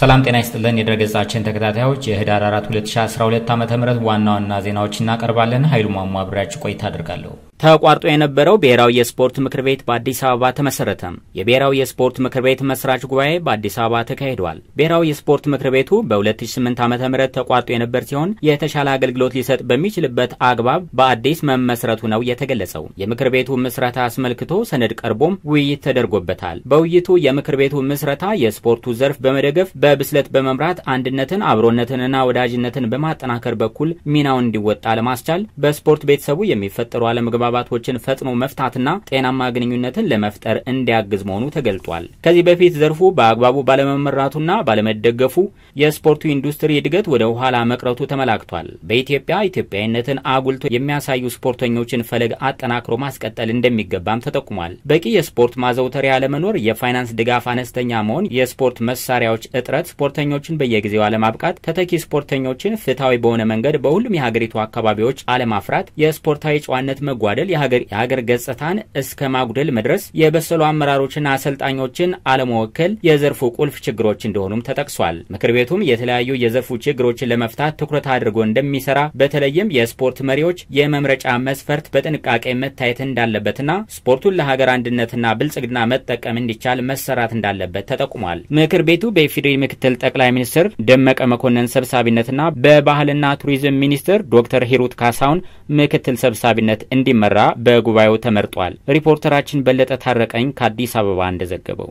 ሰላም ጤና ይስጥልን። የድረገጻችን ተከታታዮች የህዳር 4 2012 ዓ ም ዋና ዋና ዜናዎች እናቀርባለን። ኃይሉ ማሟ አብሬያችሁ ቆይታ አድርጋለሁ። ተቋርጦ የነበረው ብሔራዊ የስፖርት ምክር ቤት በአዲስ አበባ ተመሰረተ። የብሔራዊ የስፖርት ምክር ቤት መስራች ጉባኤ በአዲስ አበባ ተካሂዷል። ብሔራዊ የስፖርት ምክር ቤቱ በ2008 ዓ ም ተቋርጦ የነበር ሲሆን የተሻለ አገልግሎት ሊሰጥ በሚችልበት አግባብ በአዲስ መመስረቱ ነው የተገለጸው። የምክር ቤቱ ምስረታ አስመልክቶ ሰነድ ቀርቦም ውይይት ተደርጎበታል። በውይይቱ የምክር ቤቱ ምስረታ የስፖርቱ ዘርፍ በመደገፍ በብስለት በመምራት አንድነትን፣ አብሮነትንና ወዳጅነትን በማጠናከር በኩል ሚናውን እንዲወጣ ለማስቻል በስፖርት ቤተሰቡ የሚፈጠሩ አለመግባ መግባባቶችን ፈጥኖ መፍታትና ጤናማ ግንኙነትን ለመፍጠር እንዲያግዝ መሆኑ ተገልጧል። ከዚህ በፊት ዘርፉ በአግባቡ ባለመመራቱና ባለመደገፉ የስፖርቱ ኢንዱስትሪ እድገት ወደ ኋላ መቅረቱ ተመላክቷል። በኢትዮጵያ ኢትዮጵያዊነትን አጉልቶ የሚያሳዩ ስፖርተኞችን ፈለግ አጠናክሮ ማስቀጠል እንደሚገባም ተጠቁሟል። በቂ የስፖርት ማዘውተሪያ አለመኖር፣ የፋይናንስ ድጋፍ አነስተኛ መሆን፣ የስፖርት መሳሪያዎች እጥረት፣ ስፖርተኞችን በየጊዜው አለማብቃት፣ ተተኪ ስፖርተኞችን ፍትሐዊ በሆነ መንገድ በሁሉም የሀገሪቱ አካባቢዎች አለማፍራት የስፖርታዊ ጨዋነት መጓደል በመጓደል የሀገር ገጽታን እስከ ማጉደል መድረስ የበሰሉ አመራሮችና አሰልጣኞችን አለመወከል የዘርፉ ቁልፍ ችግሮች እንደሆኑም ተጠቅሷል። ምክር ቤቱም የተለያዩ የዘርፉ ችግሮችን ለመፍታት ትኩረት አድርጎ እንደሚሰራ በተለይም የስፖርት መሪዎች የመምረጫ መስፈርት በጥንቃቄ መታየት እንዳለበትና ስፖርቱን ለሀገር አንድነትና ብልጽግና መጠቀም እንዲቻል መሰራት እንዳለበት ተጠቁሟል። ምክር ቤቱ በኢፌዴሪ ምክትል ጠቅላይ ሚኒስትር ደመቀ መኮንን ሰብሳቢነትና በባህልና ቱሪዝም ሚኒስትር ዶክተር ሂሩት ካሳውን ምክትል ሰብሳቢነት እንዲመራ እንዲመራ በጉባኤው ተመርጧል። ሪፖርተራችን በለጠ ታረቀኝ ከአዲስ አበባ እንደዘገበው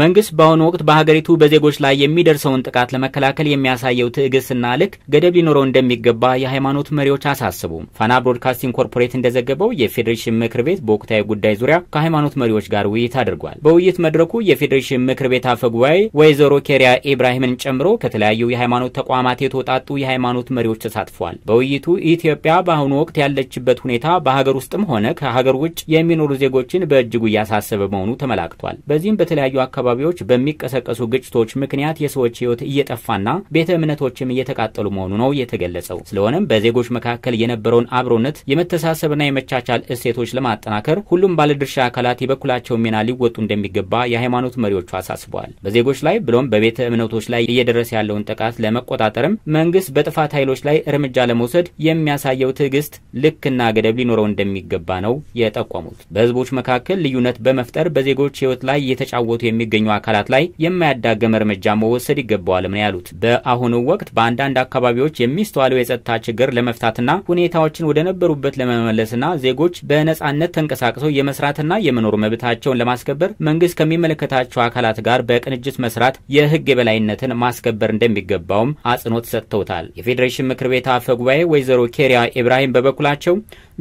መንግስት በአሁኑ ወቅት በሀገሪቱ በዜጎች ላይ የሚደርሰውን ጥቃት ለመከላከል የሚያሳየው ትዕግስትና ልክ ገደብ ሊኖረው እንደሚገባ የሃይማኖት መሪዎች አሳስቡ። ፋና ብሮድካስቲንግ ኮርፖሬት እንደዘገበው የፌዴሬሽን ምክር ቤት በወቅታዊ ጉዳይ ዙሪያ ከሃይማኖት መሪዎች ጋር ውይይት አድርጓል። በውይይት መድረኩ የፌዴሬሽን ምክር ቤት አፈ ጉባኤ ወይዘሮ ኬሪያ ኢብራሂምን ጨምሮ ከተለያዩ የሃይማኖት ተቋማት የተውጣጡ የሃይማኖት መሪዎች ተሳትፏል። በውይይቱ ኢትዮጵያ በአሁኑ ወቅት ያለችበት ሁኔታ በሀገር ውስጥም ሆነ ከሀገር ውጭ የሚኖሩ ዜጎችን በእጅጉ እያሳሰበ መሆኑ ተመላክቷል። በዚህም በተለያዩ አካባቢ አካባቢዎች በሚቀሰቀሱ ግጭቶች ምክንያት የሰዎች ህይወት እየጠፋና ቤተ እምነቶችም እየተቃጠሉ መሆኑ ነው የተገለጸው። ስለሆነም በዜጎች መካከል የነበረውን አብሮነት፣ የመተሳሰብና የመቻቻል እሴቶች ለማጠናከር ሁሉም ባለድርሻ አካላት የበኩላቸው ሚና ሊወጡ እንደሚገባ የሃይማኖት መሪዎቹ አሳስበዋል። በዜጎች ላይ ብሎም በቤተ እምነቶች ላይ እየደረሰ ያለውን ጥቃት ለመቆጣጠርም መንግስት በጥፋት ኃይሎች ላይ እርምጃ ለመውሰድ የሚያሳየው ትዕግስት ልክና ገደብ ሊኖረው እንደሚገባ ነው የጠቆሙት። በህዝቦች መካከል ልዩነት በመፍጠር በዜጎች ህይወት ላይ እየተጫወቱ የሚገ በሚገኙ አካላት ላይ የማያዳግም እርምጃ መወሰድ ይገባዋልም ነው ያሉት። በአሁኑ ወቅት በአንዳንድ አካባቢዎች የሚስተዋለው የጸጥታ ችግር ለመፍታትና ሁኔታዎችን ወደ ነበሩበት ለመመለስና ዜጎች በነጻነት ተንቀሳቅሰው የመስራትና የመኖር መብታቸውን ለማስከበር መንግስት ከሚመለከታቸው አካላት ጋር በቅንጅት መስራት፣ የህግ የበላይነትን ማስከበር እንደሚገባውም አጽንኦት ሰጥተውታል። የፌዴሬሽን ምክር ቤት አፈ ጉባኤ ወይዘሮ ኬሪያ ኢብራሂም በበኩላቸው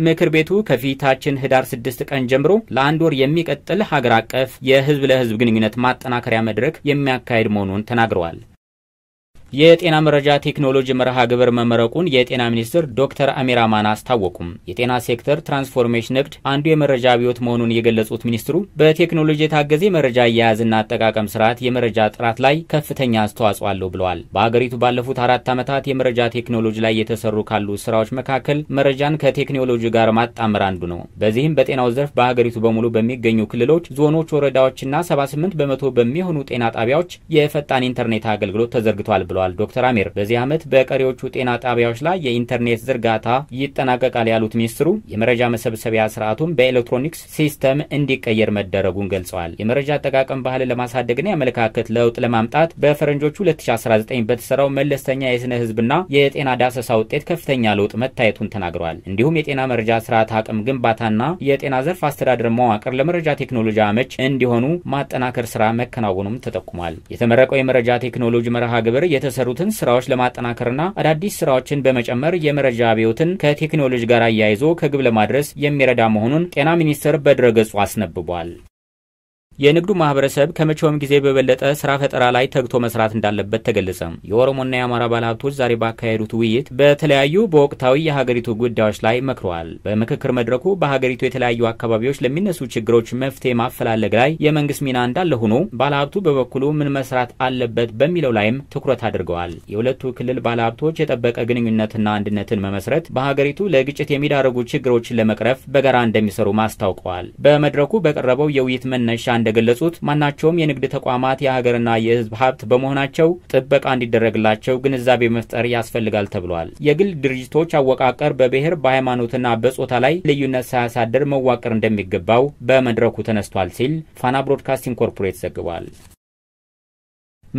ምክር ቤቱ ከፊታችን ህዳር ስድስት ቀን ጀምሮ ለአንድ ወር የሚቀጥል ሀገር አቀፍ የህዝብ ለህዝብ ግንኙነት ማጠናከሪያ መድረክ የሚያካሄድ መሆኑን ተናግረዋል። የጤና መረጃ ቴክኖሎጂ መርሃ ግብር መመረቁን የጤና ሚኒስትር ዶክተር አሚር አማን አስታወቁም። የጤና ሴክተር ትራንስፎርሜሽን ንግድ አንዱ የመረጃ አብዮት መሆኑን የገለጹት ሚኒስትሩ በቴክኖሎጂ የታገዘ የመረጃ አያያዝና አጠቃቀም ስርዓት የመረጃ ጥራት ላይ ከፍተኛ አስተዋጽኦ አለው ብለዋል። በሀገሪቱ ባለፉት አራት ዓመታት የመረጃ ቴክኖሎጂ ላይ የተሰሩ ካሉ ስራዎች መካከል መረጃን ከቴክኖሎጂ ጋር ማጣመር አንዱ ነው። በዚህም በጤናው ዘርፍ በሀገሪቱ በሙሉ በሚገኙ ክልሎች፣ ዞኖች፣ ወረዳዎችና 78 በመቶ በሚሆኑ ጤና ጣቢያዎች የፈጣን ኢንተርኔት አገልግሎት ተዘርግቷል ብለዋል። ብለዋል ዶክተር አሚር። በዚህ ዓመት በቀሪዎቹ ጤና ጣቢያዎች ላይ የኢንተርኔት ዝርጋታ ይጠናቀቃል ያሉት ሚኒስትሩ የመረጃ መሰብሰቢያ ስርዓቱም በኤሌክትሮኒክስ ሲስተም እንዲቀየር መደረጉን ገልጸዋል። የመረጃ አጠቃቀም ባህል ለማሳደግና የአመለካከት ለውጥ ለማምጣት በፈረንጆቹ 2019 በተሰራው መለስተኛ የስነ ህዝብና የጤና ዳሰሳ ውጤት ከፍተኛ ለውጥ መታየቱን ተናግረዋል። እንዲሁም የጤና መረጃ ስርዓት አቅም ግንባታና የጤና ዘርፍ አስተዳደር መዋቅር ለመረጃ ቴክኖሎጂ አመች እንዲሆኑ ማጠናከር ስራ መከናወኑም ተጠቁሟል። የተመረቀው የመረጃ ቴክኖሎጂ መርሃ ግብር የተሰሩትን ስራዎች ለማጠናከርና አዳዲስ ስራዎችን በመጨመር የመረጃ አብዮትን ከቴክኖሎጂ ጋር አያይዞ ከግብ ለማድረስ የሚረዳ መሆኑን ጤና ሚኒስቴር በድረገጹ አስነብቧል። የንግዱ ማህበረሰብ ከመቼውም ጊዜ በበለጠ ስራ ፈጠራ ላይ ተግቶ መስራት እንዳለበት ተገለጸ። የኦሮሞና የአማራ ባለሀብቶች ዛሬ ባካሄዱት ውይይት በተለያዩ በወቅታዊ የሀገሪቱ ጉዳዮች ላይ መክረዋል። በምክክር መድረኩ በሀገሪቱ የተለያዩ አካባቢዎች ለሚነሱ ችግሮች መፍትሄ ማፈላለግ ላይ የመንግስት ሚና እንዳለ ሆኖ ባለሀብቱ በበኩሉ ምን መስራት አለበት በሚለው ላይም ትኩረት አድርገዋል። የሁለቱ ክልል ባለሀብቶች የጠበቀ ግንኙነትና አንድነትን መመስረት በሀገሪቱ ለግጭት የሚዳረጉ ችግሮችን ለመቅረፍ በጋራ እንደሚሰሩ ማስታውቀዋል። በመድረኩ በቀረበው የውይይት መነሻ እንደገለጹት ማናቸውም የንግድ ተቋማት የሀገርና የህዝብ ሀብት በመሆናቸው ጥበቃ እንዲደረግላቸው ግንዛቤ መፍጠር ያስፈልጋል ተብሏል። የግል ድርጅቶች አወቃቀር በብሔር በሃይማኖትና በጾታ ላይ ልዩነት ሳያሳድር መዋቅር እንደሚገባው በመድረኩ ተነስቷል ሲል ፋና ብሮድካስቲንግ ኮርፖሬት ዘግቧል።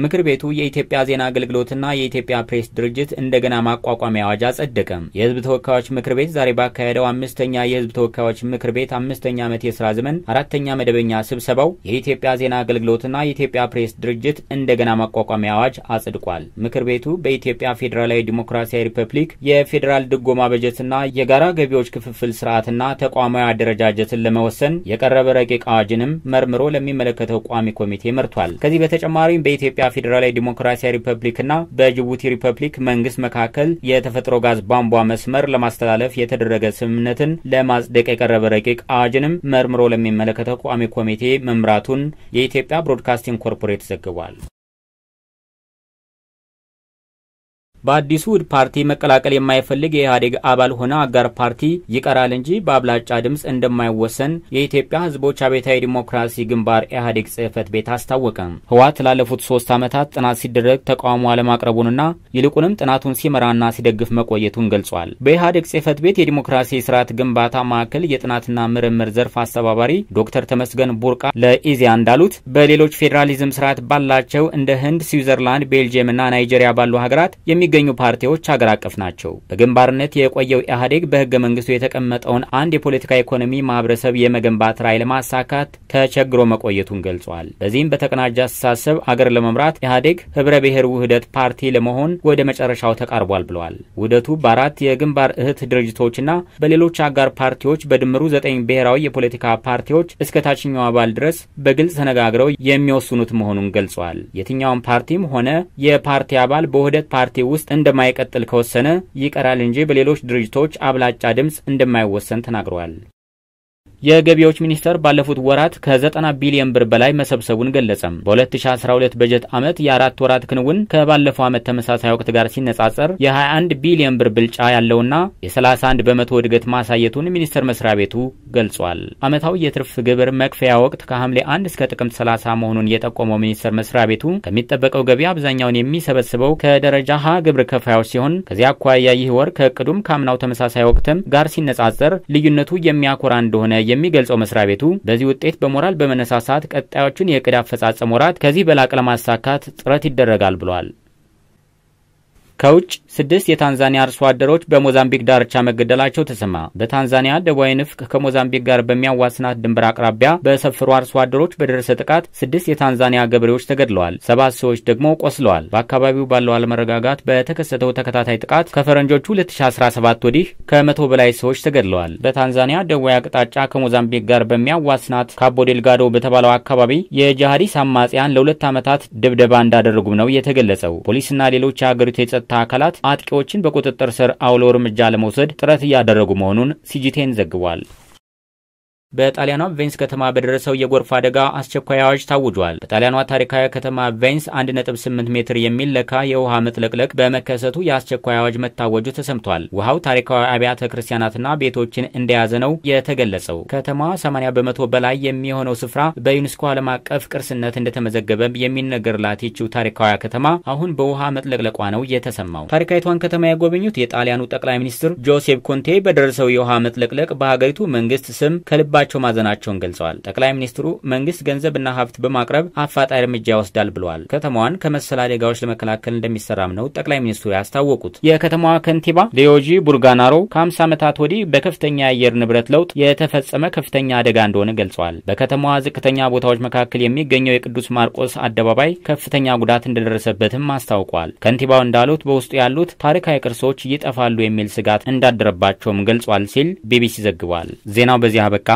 ምክር ቤቱ የኢትዮጵያ ዜና አገልግሎትና የኢትዮጵያ ፕሬስ ድርጅት እንደገና ማቋቋሚያ አዋጅ አጸደቀ። የህዝብ ተወካዮች ምክር ቤት ዛሬ ባካሄደው አምስተኛ የህዝብ ተወካዮች ምክር ቤት አምስተኛ ዓመት የስራ ዘመን አራተኛ መደበኛ ስብሰባው የኢትዮጵያ ዜና አገልግሎትና የኢትዮጵያ ፕሬስ ድርጅት እንደገና ማቋቋሚያ አዋጅ አጽድቋል። ምክር ቤቱ በኢትዮጵያ ፌዴራላዊ ዲሞክራሲያዊ ሪፐብሊክ የፌዴራል ድጎማ በጀትና የጋራ ገቢዎች ክፍፍል ስርዓትና ተቋማዊ አደረጃጀትን ለመወሰን የቀረበ ረቂቅ አዋጅንም መርምሮ ለሚመለከተው ቋሚ ኮሚቴ መርቷል። ከዚህ በተጨማሪም በኢትዮጵያ በኢትዮጵያ ፌዴራላዊ ዲሞክራሲያዊ ሪፐብሊክና በጅቡቲ ሪፐብሊክ መንግስት መካከል የተፈጥሮ ጋዝ ቧንቧ መስመር ለማስተላለፍ የተደረገ ስምምነትን ለማጽደቅ የቀረበ ረቂቅ አዋጅንም መርምሮ ለሚመለከተው ቋሚ ኮሚቴ መምራቱን የኢትዮጵያ ብሮድካስቲንግ ኮርፖሬት ዘግቧል። በአዲሱ ውህድ ፓርቲ መቀላቀል የማይፈልግ የኢህአዴግ አባል ሆነ አጋር ፓርቲ ይቀራል እንጂ በአብላጫ ድምፅ እንደማይወሰን የኢትዮጵያ ህዝቦች አብዮታዊ ዲሞክራሲ ግንባር ኢህአዴግ ጽህፈት ቤት አስታወቀ። ህወሓት ላለፉት ሶስት ዓመታት ጥናት ሲደረግ ተቃውሞ አለማቅረቡንና ይልቁንም ጥናቱን ሲመራና ሲደግፍ መቆየቱን ገልጿል። በኢህአዴግ ጽህፈት ቤት የዲሞክራሲ ስርዓት ግንባታ ማዕከል የጥናትና ምርምር ዘርፍ አስተባባሪ ዶክተር ተመስገን ቡርቃ ለኢዜአ እንዳሉት በሌሎች ፌዴራሊዝም ስርዓት ባላቸው እንደ ህንድ፣ ስዊዘርላንድ፣ ቤልጅየምና ናይጄሪያ ባሉ ሀገራት የሚ የሚገኙ ፓርቲዎች ሀገር አቀፍ ናቸው። በግንባርነት የቆየው ኢህአዴግ በህገ መንግስቱ የተቀመጠውን አንድ የፖለቲካ ኢኮኖሚ ማህበረሰብ የመገንባት ራዕይ ለማሳካት ተቸግሮ መቆየቱን ገልጿል። በዚህም በተቀናጀ አስተሳሰብ አገር ለመምራት ኢህአዴግ ህብረ ብሔር ውህደት ፓርቲ ለመሆን ወደ መጨረሻው ተቃርቧል ብለዋል። ውህደቱ በአራት የግንባር እህት ድርጅቶችና በሌሎች አጋር ፓርቲዎች በድምሩ ዘጠኝ ብሔራዊ የፖለቲካ ፓርቲዎች እስከ ታችኛው አባል ድረስ በግልጽ ተነጋግረው የሚወስኑት መሆኑን ገልጿል። የትኛውም ፓርቲም ሆነ የፓርቲ አባል በውህደት ፓርቲ ውስጥ ውስጥ እንደማይቀጥል ከወሰነ ይቀራል እንጂ በሌሎች ድርጅቶች አብላጫ ድምፅ እንደማይወሰን ተናግረዋል። የገቢዎች ሚኒስቴር ባለፉት ወራት ከ90 ቢሊዮን ብር በላይ መሰብሰቡን ገለጸም። በ2012 በጀት ዓመት የአራት ወራት ክንውን ከባለፈው ዓመት ተመሳሳይ ወቅት ጋር ሲነጻጸር የ21 ቢሊዮን ብር ብልጫ ያለውና የ31 በመቶ እድገት ማሳየቱን ሚኒስቴር መስሪያ ቤቱ ገልጿል። ዓመታዊ የትርፍ ግብር መክፈያ ወቅት ከሐምሌ 1 እስከ ጥቅምት 30 መሆኑን የጠቆመው ሚኒስቴር መስሪያ ቤቱ ከሚጠበቀው ገቢ አብዛኛውን የሚሰበስበው ከደረጃ ሀ ግብር ከፋዮች ሲሆን ከዚህ አኳያ ይህ ወር ከእቅዱም ከአምናው ተመሳሳይ ወቅትም ጋር ሲነጻጸር ልዩነቱ የሚያኮራ እንደሆነ የሚገልጸው መስሪያ ቤቱ በዚህ ውጤት በሞራል በመነሳሳት ቀጣዮቹን የዕቅድ አፈጻጸም ወራት ከዚህ በላቅ ለማሳካት ጥረት ይደረጋል ብሏል። ከውጭ ስድስት የታንዛኒያ አርሶ አደሮች በሞዛምቢክ ዳርቻ መገደላቸው ተሰማ። በታንዛኒያ ደቡባዊ ንፍቅ ከሞዛምቢክ ጋር በሚያዋስናት ድንበር አቅራቢያ በሰፈሩ አርሶ አደሮች በደረሰ ጥቃት ስድስት የታንዛኒያ ገበሬዎች ተገድለዋል፣ ሰባት ሰዎች ደግሞ ቆስለዋል። በአካባቢው ባለው አለመረጋጋት በተከሰተው ተከታታይ ጥቃት ከፈረንጆቹ 2017 ወዲህ ከመቶ በላይ ሰዎች ተገድለዋል። በታንዛኒያ ደቡባዊ አቅጣጫ ከሞዛምቢክ ጋር በሚያዋስናት ካቦ ዴልጋዶ በተባለው አካባቢ የጂሃዲስ አማጽያን ለሁለት ዓመታት ድብደባ እንዳደረጉም ነው የተገለጸው። ፖሊስና ሌሎች የአገሪቱ የጸጥታ የጸጥታ አካላት አጥቂዎችን በቁጥጥር ስር አውሎ እርምጃ ለመውሰድ ጥረት እያደረጉ መሆኑን ሲጂቴን ዘግቧል። በጣሊያኗ ቬንስ ከተማ በደረሰው የጎርፍ አደጋ አስቸኳይ አዋጅ ታውጇል። በጣሊያኗ ታሪካዊ ከተማ ቬንስ 1.8 ሜትር የሚለካ የውሃ መጥለቅለቅ በመከሰቱ የአስቸኳይ አዋጅ መታወጁ ተሰምቷል። ውሃው ታሪካዊ አብያተ ክርስቲያናትና ቤቶችን እንደያዘ ነው የተገለጸው። ከተማዋ 80 በመቶ በላይ የሚሆነው ስፍራ በዩኒስኮ ዓለም አቀፍ ቅርስነት እንደተመዘገበ የሚነገርላት ይችው ታሪካዊ ከተማ አሁን በውሃ መጥለቅለቋ ነው የተሰማው። ታሪካዊቷን ከተማ የጎበኙት የጣሊያኑ ጠቅላይ ሚኒስትር ጆሴፕ ኮንቴ በደረሰው የውሃ መጥለቅለቅ በሀገሪቱ መንግስት ስም ከልባ በልባቸው ማዘናቸውን ገልጸዋል። ጠቅላይ ሚኒስትሩ መንግስት ገንዘብና ሀብት በማቅረብ አፋጣኝ እርምጃ ይወስዳል ብለዋል። ከተማዋን ከመሰል አደጋዎች ለመከላከል እንደሚሰራም ነው ጠቅላይ ሚኒስትሩ ያስታወቁት። የከተማዋ ከንቲባ ሌዮጂ ቡርጋናሮ ከ50 ዓመታት ወዲህ በከፍተኛ የአየር ንብረት ለውጥ የተፈጸመ ከፍተኛ አደጋ እንደሆነ ገልጸዋል። በከተማዋ ዝቅተኛ ቦታዎች መካከል የሚገኘው የቅዱስ ማርቆስ አደባባይ ከፍተኛ ጉዳት እንደደረሰበትም አስታውቋል። ከንቲባው እንዳሉት በውስጡ ያሉት ታሪካዊ ቅርሶች ይጠፋሉ የሚል ስጋት እንዳደረባቸውም ገልጿል ሲል ቢቢሲ ዘግቧል። ዜናው በዚህ አበቃ።